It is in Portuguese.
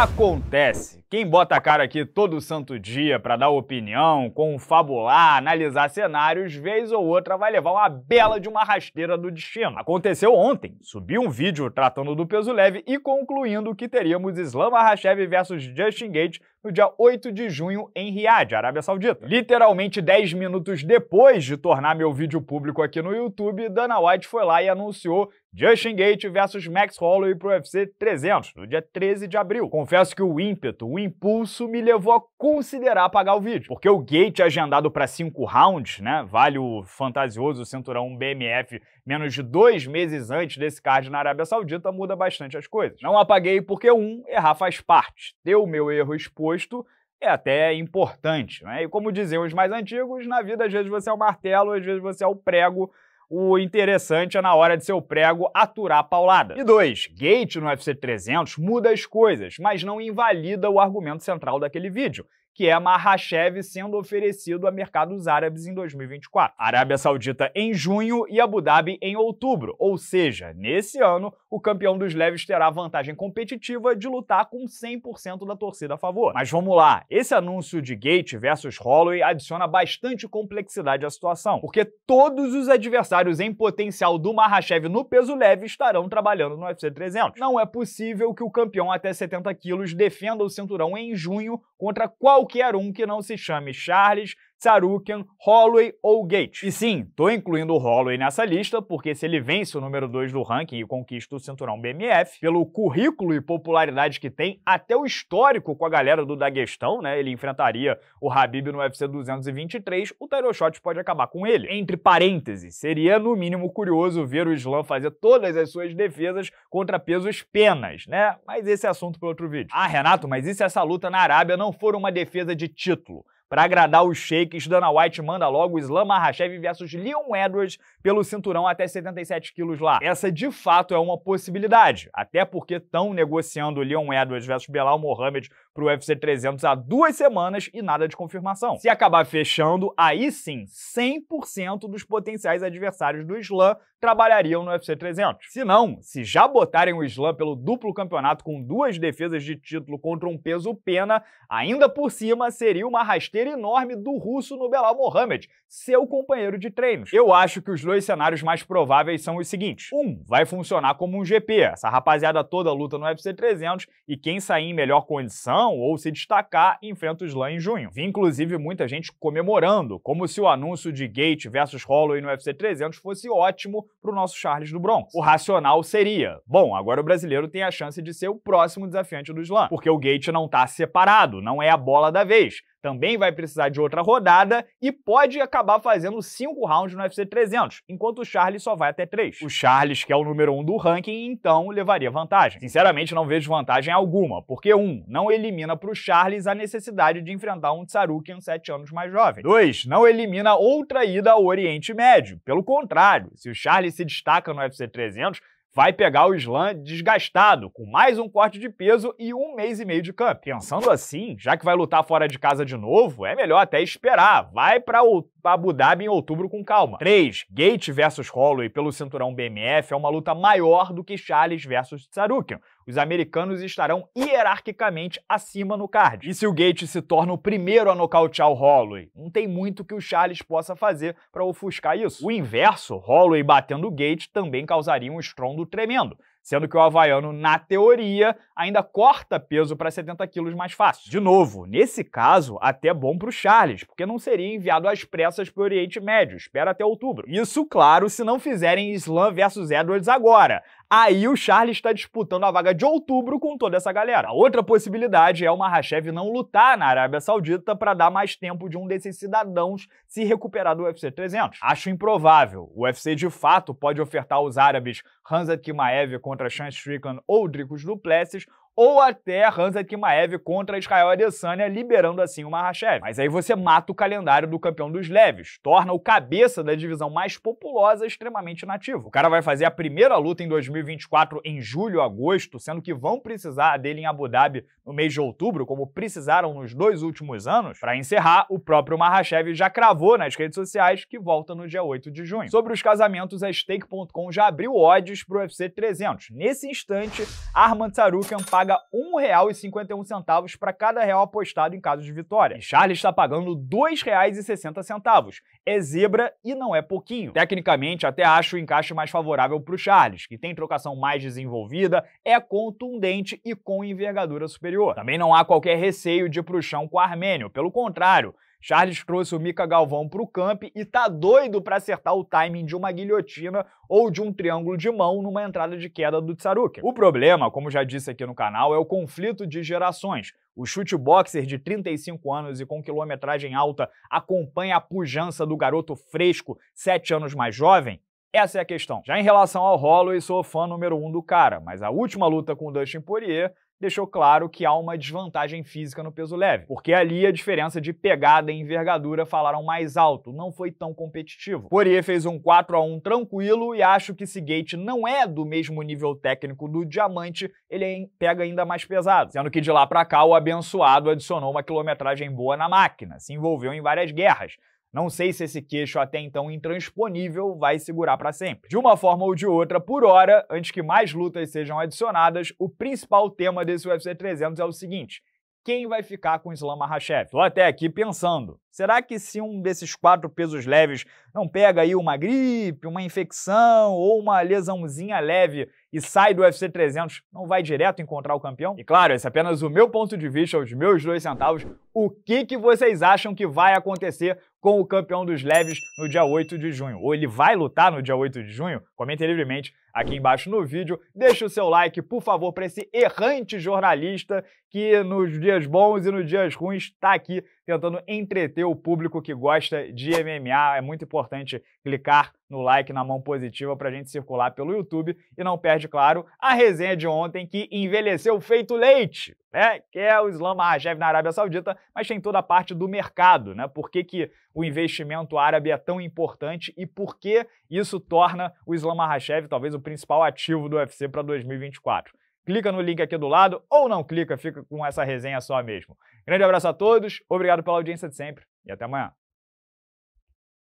Acontece. Quem bota a cara aqui todo santo dia para dar opinião, confabular, analisar cenários, vez ou outra vai levar uma bela de uma rasteira do destino. Aconteceu ontem. Subi um vídeo tratando do peso leve e concluindo que teríamos Islam Makhachev versus Justin Gates no dia 8 de junho em Riad, Arábia Saudita. Literalmente 10 minutos depois de tornar meu vídeo público aqui no YouTube, Dana White foi lá e anunciou Justin Gates versus Max Holloway pro UFC 300, no dia 13 de abril. Confesso que o ímpeto, o impulso me levou a considerar apagar o vídeo, porque o gate agendado para cinco rounds, né, vale o fantasioso cinturão BMF menos de dois meses antes desse card na Arábia Saudita, muda bastante as coisas. Não apaguei porque, um, errar faz parte. Ter o meu erro exposto é até importante, né? E como diziam os mais antigos, na vida às vezes você é o martelo, às vezes você é o prego, o interessante é na hora de seu prego aturar a paulada. E dois, Gate no UFC 300 muda as coisas, mas não invalida o argumento central daquele vídeo, que é Mahashev sendo oferecido a mercados árabes em 2024. Arábia Saudita em junho e Abu Dhabi em outubro, ou seja, nesse ano o campeão dos leves terá a vantagem competitiva de lutar com 100% da torcida a favor. Mas vamos lá, esse anúncio de Gate versus Holloway adiciona bastante complexidade à situação, porque todos os adversários em potencial do Mahashev no peso leve estarão trabalhando no UFC 300. Não é possível que o campeão até 70 quilos defenda o cinturão em junho contra qualquer qualquer um que não se chame Charles Sarukian, Holloway ou Gates. E sim, tô incluindo o Holloway nessa lista, porque se ele vence o número 2 do ranking e conquista o cinturão BMF, pelo currículo e popularidade que tem, até o histórico com a galera do Daguestão, né? Ele enfrentaria o Habib no UFC 223, o Shot pode acabar com ele. Entre parênteses, seria no mínimo curioso ver o Islam fazer todas as suas defesas contra pesos penas, né? Mas esse é assunto para outro vídeo. Ah, Renato, mas e se essa luta na Arábia não for uma defesa de título? Para agradar os shakes. Dana White manda logo Islam Mahashev versus Leon Edwards pelo cinturão até 77 quilos lá. Essa de fato é uma possibilidade, até porque estão negociando Leon Edwards versus Belal Mohamed para o UFC 300 há duas semanas e nada de confirmação. Se acabar fechando, aí sim, 100% dos potenciais adversários do Islam trabalhariam no UFC 300. Se não, se já botarem o Islam pelo duplo campeonato com duas defesas de título contra um peso pena, ainda por cima seria uma rasteira enorme do russo no Belal Mohamed, seu companheiro de treinos. Eu acho que os dois dois cenários mais prováveis são os seguintes. Um, vai funcionar como um GP, essa rapaziada toda luta no UFC 300 e quem sair em melhor condição ou se destacar enfrenta o Slam em junho. Vi inclusive muita gente comemorando, como se o anúncio de Gate versus Holloway no UFC 300 fosse ótimo para o nosso Charles do Bronx. O racional seria, bom, agora o brasileiro tem a chance de ser o próximo desafiante do Slam, porque o Gate não está separado, não é a bola da vez também vai precisar de outra rodada e pode acabar fazendo 5 rounds no UFC 300, enquanto o Charles só vai até 3. O Charles, que é o número 1 um do ranking, então levaria vantagem. Sinceramente, não vejo vantagem alguma, porque 1. Um, não elimina para o Charles a necessidade de enfrentar um Tsarukian 7 anos mais jovem. 2. Não elimina outra ida ao Oriente Médio. Pelo contrário, se o Charles se destaca no UFC 300, vai pegar o Islã desgastado, com mais um corte de peso e um mês e meio de campo. Pensando assim, já que vai lutar fora de casa de novo, é melhor até esperar. Vai para out Abu Dhabi em outubro com calma. 3. Gate versus Holloway pelo cinturão BMF é uma luta maior do que Charles versus Tsarukian. Os americanos estarão hierarquicamente acima no card. E se o Gate se torna o primeiro a nocautear o Holloway, não tem muito que o Charles possa fazer para ofuscar isso. O inverso, Holloway batendo o Gate também causaria um estrondo tremendo sendo que o havaiano, na teoria, ainda corta peso para 70 quilos mais fácil. De novo, nesse caso, até bom para o Charles, porque não seria enviado às pressas para o Oriente Médio, espera até outubro. Isso, claro, se não fizerem Slam versus Edwards agora, Aí o Charles está disputando a vaga de outubro com toda essa galera. Outra possibilidade é o Mahashev não lutar na Arábia Saudita para dar mais tempo de um desses cidadãos se recuperar do UFC 300. Acho improvável. O UFC de fato pode ofertar aos árabes Hamzat Kimaev contra Sean Strickland ou Dricos Duplessis ou até Hansa Kimaev contra Israel Adesanya, liberando assim o Mahashev. Mas aí você mata o calendário do campeão dos leves, torna o cabeça da divisão mais populosa extremamente nativo. O cara vai fazer a primeira luta em 2024 em julho, agosto, sendo que vão precisar dele em Abu Dhabi no mês de outubro, como precisaram nos dois últimos anos. Para encerrar, o próprio Mahashev já cravou nas redes sociais que volta no dia 8 de junho. Sobre os casamentos, a Stake.com já abriu odds pro UFC 300. Nesse instante, Arman Tsarukhan paga paga R$ 1,51 para cada real apostado em caso de vitória. E Charles está pagando R$ 2,60. É zebra e não é pouquinho. Tecnicamente, até acho o encaixe mais favorável para o Charles, que tem trocação mais desenvolvida, é contundente e com envergadura superior. Também não há qualquer receio de ir para o chão com o Armênio. Pelo contrário, Charles trouxe o Mika Galvão para o camp e tá doido para acertar o timing de uma guilhotina ou de um triângulo de mão numa entrada de queda do Tsaruki. O problema, como já disse aqui no canal, é o conflito de gerações. O chute boxer de 35 anos e com quilometragem alta acompanha a pujança do garoto fresco, 7 anos mais jovem? Essa é a questão. Já em relação ao Holloway, sou fã número um do cara, mas a última luta com o Dustin Poirier deixou claro que há uma desvantagem física no peso leve, porque ali a diferença de pegada e envergadura falaram mais alto, não foi tão competitivo. Poirier fez um 4 a 1 tranquilo e acho que se Gate não é do mesmo nível técnico do diamante, ele é pega ainda mais pesado, sendo que de lá para cá o abençoado adicionou uma quilometragem boa na máquina, se envolveu em várias guerras, não sei se esse queixo até então intransponível vai segurar para sempre. De uma forma ou de outra, por hora, antes que mais lutas sejam adicionadas, o principal tema desse UFC 300 é o seguinte: quem vai ficar com Islam Makhachev? Tô até aqui pensando, será que se um desses quatro pesos leves não pega aí uma gripe, uma infecção ou uma lesãozinha leve e sai do UFC 300, não vai direto encontrar o campeão? E claro, esse é apenas o meu ponto de vista, os meus dois centavos. O que, que vocês acham que vai acontecer com o campeão dos leves no dia 8 de junho. Ou ele vai lutar no dia 8 de junho? Comente livremente aqui embaixo no vídeo. Deixe o seu like, por favor, para esse errante jornalista que nos dias bons e nos dias ruins está aqui tentando entreter o público que gosta de MMA. É muito importante clicar no like, na mão positiva, para a gente circular pelo YouTube. E não perde, claro, a resenha de ontem que envelheceu feito leite, né? Que é o Islam Mahajev na Arábia Saudita, mas tem toda a parte do mercado, né? Por que, que o investimento árabe é tão importante e por que isso torna o Islam Mahajev talvez o principal ativo do UFC para 2024 clica no link aqui do lado ou não clica, fica com essa resenha só mesmo. Grande abraço a todos, obrigado pela audiência de sempre e até amanhã.